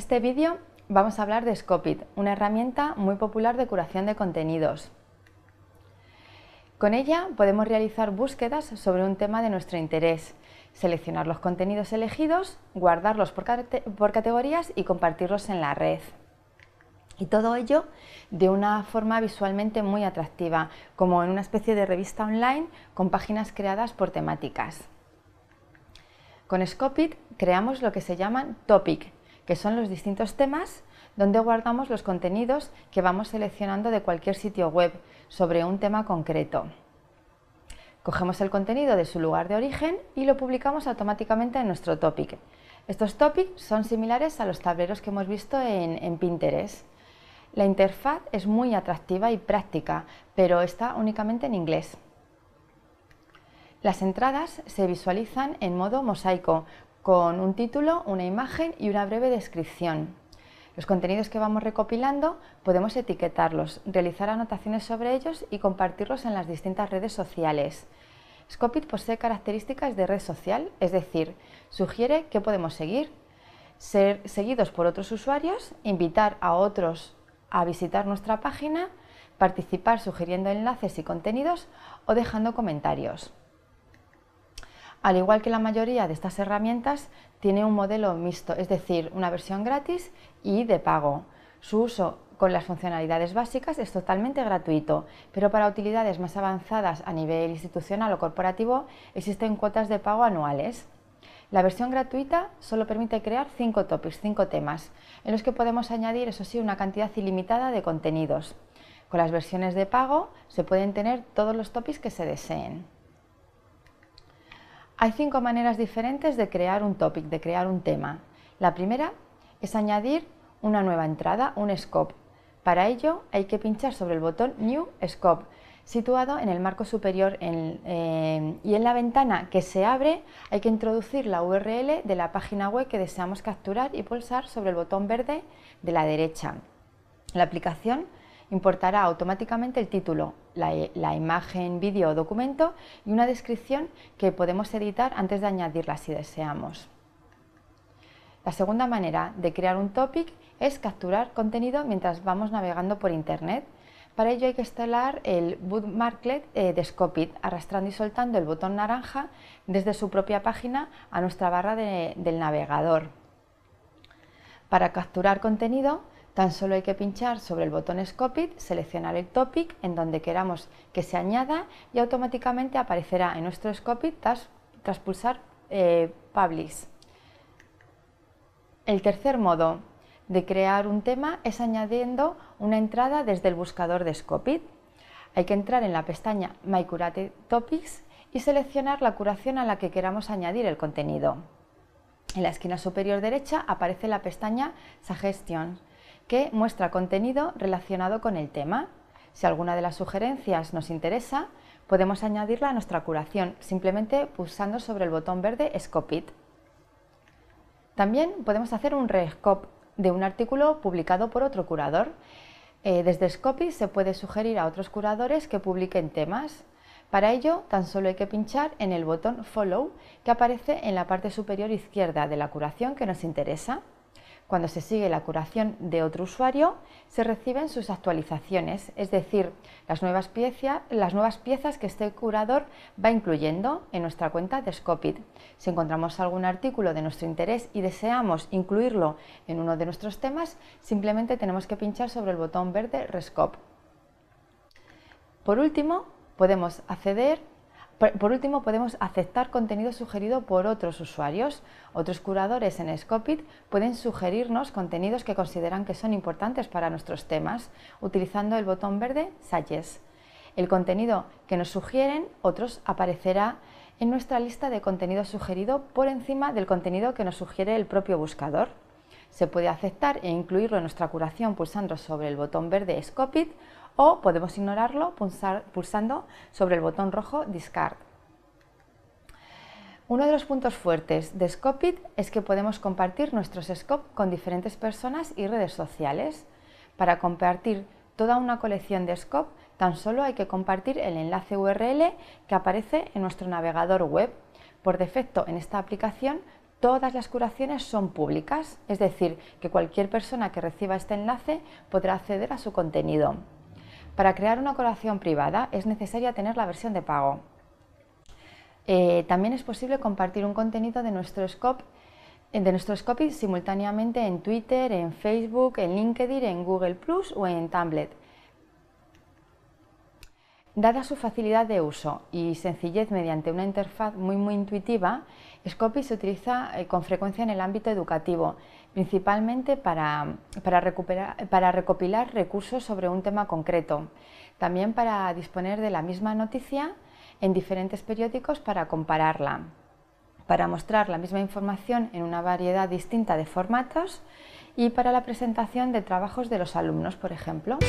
En este vídeo vamos a hablar de Scopit, una herramienta muy popular de curación de contenidos. Con ella podemos realizar búsquedas sobre un tema de nuestro interés, seleccionar los contenidos elegidos, guardarlos por, por categorías y compartirlos en la red. Y todo ello de una forma visualmente muy atractiva, como en una especie de revista online con páginas creadas por temáticas. Con Scopit creamos lo que se llaman topic, que son los distintos temas donde guardamos los contenidos que vamos seleccionando de cualquier sitio web sobre un tema concreto. Cogemos el contenido de su lugar de origen y lo publicamos automáticamente en nuestro topic. Estos topics son similares a los tableros que hemos visto en, en Pinterest. La interfaz es muy atractiva y práctica, pero está únicamente en inglés. Las entradas se visualizan en modo mosaico, con un título, una imagen y una breve descripción. Los contenidos que vamos recopilando podemos etiquetarlos, realizar anotaciones sobre ellos y compartirlos en las distintas redes sociales. Scopit posee características de red social, es decir, sugiere que podemos seguir, ser seguidos por otros usuarios, invitar a otros a visitar nuestra página, participar sugiriendo enlaces y contenidos o dejando comentarios. Al igual que la mayoría de estas herramientas, tiene un modelo mixto, es decir, una versión gratis y de pago. Su uso con las funcionalidades básicas es totalmente gratuito, pero para utilidades más avanzadas a nivel institucional o corporativo existen cuotas de pago anuales. La versión gratuita solo permite crear 5 topics, 5 temas, en los que podemos añadir, eso sí, una cantidad ilimitada de contenidos. Con las versiones de pago se pueden tener todos los topics que se deseen. Hay cinco maneras diferentes de crear un topic, de crear un tema. La primera es añadir una nueva entrada, un scope. Para ello hay que pinchar sobre el botón New Scope, situado en el marco superior eh, y en la ventana que se abre hay que introducir la URL de la página web que deseamos capturar y pulsar sobre el botón verde de la derecha. La aplicación importará automáticamente el título, la, imagen, vídeo o documento y una descripción que podemos editar antes de añadirla si deseamos. La segunda manera de crear un topic es capturar contenido mientras vamos navegando por Internet. Para ello hay que instalar el bookmarklet eh, de Scopit, arrastrando y soltando el botón naranja desde su propia página a nuestra barra del navegador. Para capturar contenido Tan solo hay que pinchar sobre el botón Scopit, seleccionar el topic en donde queramos que se añada y automáticamente aparecerá en nuestro Scopit tras, pulsar eh, Publish. El tercer modo de crear un tema es añadiendo una entrada desde el buscador de Scopit. Hay que entrar en la pestaña My curated Topics y seleccionar la curación a la que queramos añadir el contenido. En la esquina superior derecha aparece la pestaña Suggestions que muestra contenido relacionado con el tema. Si alguna de las sugerencias nos interesa, podemos añadirla a nuestra curación simplemente pulsando sobre el botón verde Scopit. También podemos hacer un rescop de un artículo publicado por otro curador. Eh, desde Scopit se puede sugerir a otros curadores que publiquen temas. Para ello, tan solo hay que pinchar en el botón Follow que aparece en la parte superior izquierda de la curación que nos interesa. Cuando se sigue la curación de otro usuario, se reciben sus actualizaciones, es decir, las nuevas, piezas que este curador va incluyendo en nuestra cuenta de Scopit. Si encontramos algún artículo de nuestro interés y deseamos incluirlo en uno de nuestros temas, simplemente tenemos que pinchar sobre el botón verde Rescope. Por último, podemos acceder por, último, podemos aceptar contenido sugerido por otros usuarios. Otros curadores en Scopit pueden sugerirnos contenidos que consideran que son importantes para nuestros temas, utilizando el botón verde Suggest. El contenido que nos sugieren otros aparecerá en nuestra lista de contenido sugerido por encima del contenido que nos sugiere el propio buscador. Se puede aceptar e incluirlo en nuestra curación pulsando sobre el botón verde Scopit o podemos ignorarlo pulsando sobre el botón rojo Discard. Uno de los puntos fuertes de Scopit es que podemos compartir nuestros scope con diferentes personas y redes sociales. Para compartir toda una colección de scope, tan solo hay que compartir el enlace URL que aparece en nuestro navegador web. Por defecto en esta aplicación todas las curaciones son públicas, es decir, que cualquier persona que reciba este enlace podrá acceder a su contenido. Para crear una colación privada es necesaria tener la versión de pago. Eh, también es posible compartir un contenido de nuestro scope eh, de nuestros copies simultáneamente en Twitter, en Facebook, en LinkedIn, en Google Plus o en Tablet. Dada su facilidad de uso y sencillez mediante una interfaz muy muy intuitiva, Scopy se utiliza eh, con frecuencia en el ámbito educativo, principalmente para, para, recopilar recursos sobre un tema concreto, también para disponer de la misma noticia en diferentes periódicos para compararla, para mostrar la misma información en una variedad distinta de formatos y para la presentación de trabajos de los alumnos, por ejemplo.